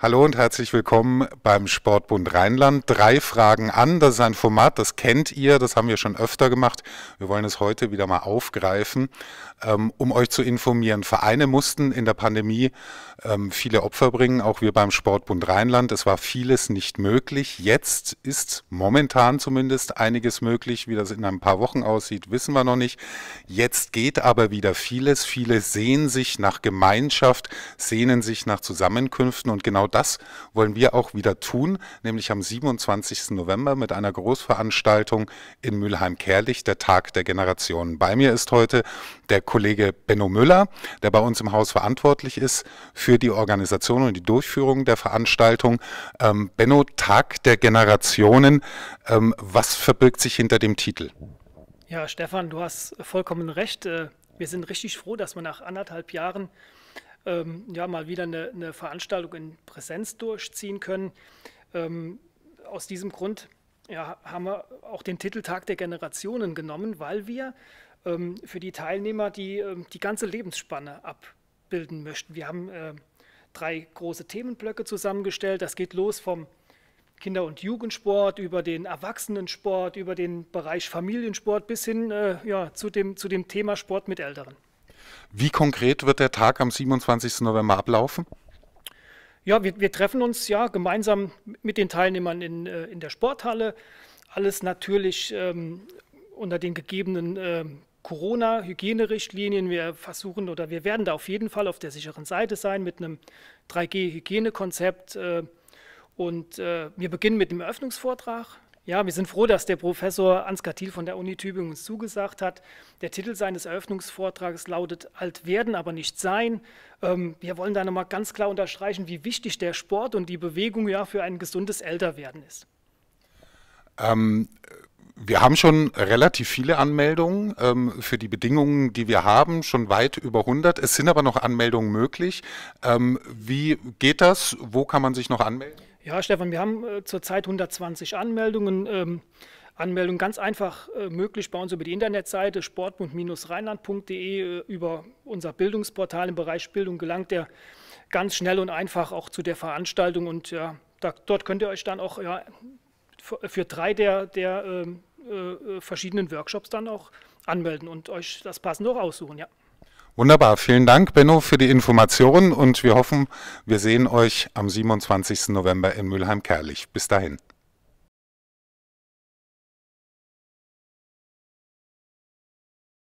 Hallo und herzlich willkommen beim Sportbund Rheinland. Drei Fragen an. Das ist ein Format, das kennt ihr, das haben wir schon öfter gemacht. Wir wollen es heute wieder mal aufgreifen, ähm, um euch zu informieren. Vereine mussten in der Pandemie ähm, viele Opfer bringen, auch wir beim Sportbund Rheinland. Es war vieles nicht möglich. Jetzt ist momentan zumindest einiges möglich. Wie das in ein paar Wochen aussieht, wissen wir noch nicht. Jetzt geht aber wieder vieles. Viele sehen sich nach Gemeinschaft, sehnen sich nach Zusammenkünften und genau das wollen wir auch wieder tun, nämlich am 27. November mit einer Großveranstaltung in Mülheim-Kerlich, der Tag der Generationen. Bei mir ist heute der Kollege Benno Müller, der bei uns im Haus verantwortlich ist für die Organisation und die Durchführung der Veranstaltung. Ähm, Benno, Tag der Generationen, ähm, was verbirgt sich hinter dem Titel? Ja, Stefan, du hast vollkommen recht. Äh, wir sind richtig froh, dass wir nach anderthalb Jahren ähm, ja mal wieder eine, eine, Veranstaltung in Präsenz durchziehen können. Ähm, aus diesem Grund ja, haben wir auch den Titel Tag der Generationen genommen, weil wir ähm, für die Teilnehmer die, ähm, die ganze Lebensspanne abbilden möchten. Wir haben äh, drei große Themenblöcke zusammengestellt. Das geht los vom Kinder- und Jugendsport, über den Erwachsenensport, über den Bereich Familiensport bis hin äh, ja, zu, dem, zu dem Thema Sport mit Älteren. Wie konkret wird der Tag am 27. November ablaufen? Ja, wir, wir treffen uns ja gemeinsam mit den Teilnehmern in, äh, in der Sporthalle. Alles natürlich ähm, unter den gegebenen äh, Corona-Hygienerichtlinien. Wir versuchen oder wir werden da auf jeden Fall auf der sicheren Seite sein mit einem 3G-Hygienekonzept. Äh, und äh, wir beginnen mit dem Eröffnungsvortrag. Ja, wir sind froh, dass der Professor Ansgar Thiel von der Uni Tübingen uns zugesagt hat. Der Titel seines Eröffnungsvortrages lautet Alt werden, aber nicht sein. Ähm, wir wollen da nochmal ganz klar unterstreichen, wie wichtig der Sport und die Bewegung ja für ein gesundes Älterwerden ist. Ähm, wir haben schon relativ viele Anmeldungen ähm, für die Bedingungen, die wir haben, schon weit über 100. Es sind aber noch Anmeldungen möglich. Ähm, wie geht das? Wo kann man sich noch anmelden? Ja, Stefan, wir haben äh, zurzeit 120 Anmeldungen. Ähm, Anmeldung ganz einfach äh, möglich bei uns über die Internetseite sportbund-rheinland.de. Äh, über unser Bildungsportal im Bereich Bildung gelangt er ganz schnell und einfach auch zu der Veranstaltung. Und ja, da, dort könnt ihr euch dann auch ja, für, drei der, der ähm, verschiedenen Workshops dann auch anmelden und euch das passende auch aussuchen. Ja. Wunderbar, vielen Dank, Benno, für die Informationen und wir hoffen, wir sehen euch am 27. November in Mülheim-Kerlich. Bis dahin.